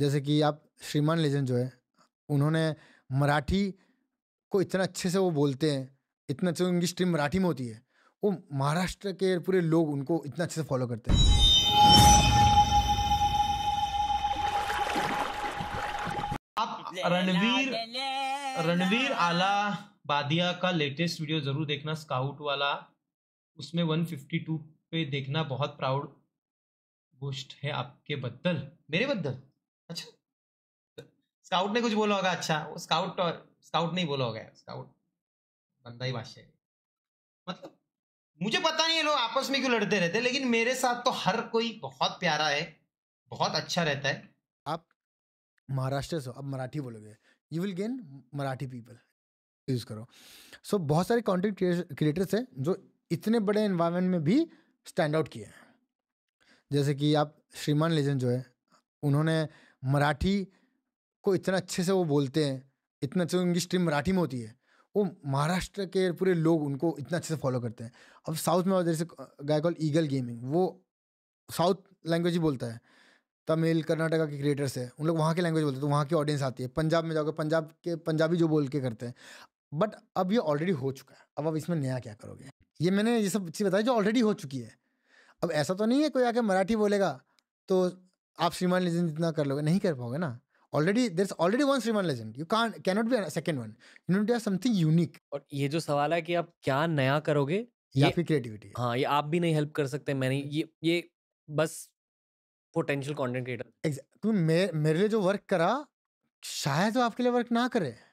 जैसे कि आप श्रीमान लेजेंड जो है उन्होंने मराठी को इतना अच्छे से वो बोलते हैं इतना अच्छे उनकी स्ट्रीम मराठी में होती है वो महाराष्ट्र के पूरे लोग उनको इतना अच्छे से फॉलो करते हैं आप रणवीर रणवीर आला बादिया का लेटेस्ट वीडियो जरूर देखना स्काउट वाला उसमें 152 पे देखना बहुत प्राउड गोष्ट है आपके बदल मेरे बदल अच्छा स्काउट ने कुछ बोला होगा अच्छा वो स्काउट और स्काउट नहीं बोला होगा स्काउट बंदा ही भाष्य मतलब मुझे पता नहीं है लोग आपस में क्यों लड़ते रहते हैं लेकिन मेरे साथ तो हर कोई बहुत प्यारा है बहुत अच्छा रहता है आप महाराष्ट्र से अब मराठी बोलोगे you will gain Marathi people use करो सो so, बहुत सारे कंटेंट क्रिएटर्स हैं जो इतने बड़े इन्वायरमेंट में भी स्टैंड आउट किए हैं जैसे कि आप श्रीमान लेजेंड जो है उन्होंने मराठी को इतना अच्छे से वो बोलते हैं इतना अच्छे उनकी स्ट्रीम मराठी में होती है वो महाराष्ट्र के पूरे लोग उनको इतना अच्छे से फॉलो करते हैं अब साउथ में जैसे गाय कॉल ईगल गेमिंग वो साउथ लैंग्वेज ही बोलता है तमिल कर्नाटका के क्रिएटर्स है उन लोग वहाँ की लैंग्वेज बोलते हैं तो वहाँ की ऑडियंस आती है पंजाब में जाओगे पंजाब के पंजाबी जो बोल के करते हैं बट अब ये ऑलरेडी हो चुका है अब अब इसमें नया क्या करोगे ये मैंने ये सब चीज़ बताई जो ऑलरेडी हो चुकी है अब ऐसा तो नहीं है कोई आके मराठी बोलेगा तो आप श्रीमान लेजेंड जितना कर लोगे नहीं कर पाओगे ना already there is already one Shriman Legend you can can not be second one you not to something unique और ये जो सवाल है कि आप क्या नया करोगे ये फिर क्रिएटिविटी हाँ ये आप भी नहीं हेल्प कर सकते मैंने ये ये बस पोटेंशियल कॉन्टेंट क्रिएटर क्योंकि मेरे लिए जो वर्क करा शायद वो आपके लिए वर्क ना करे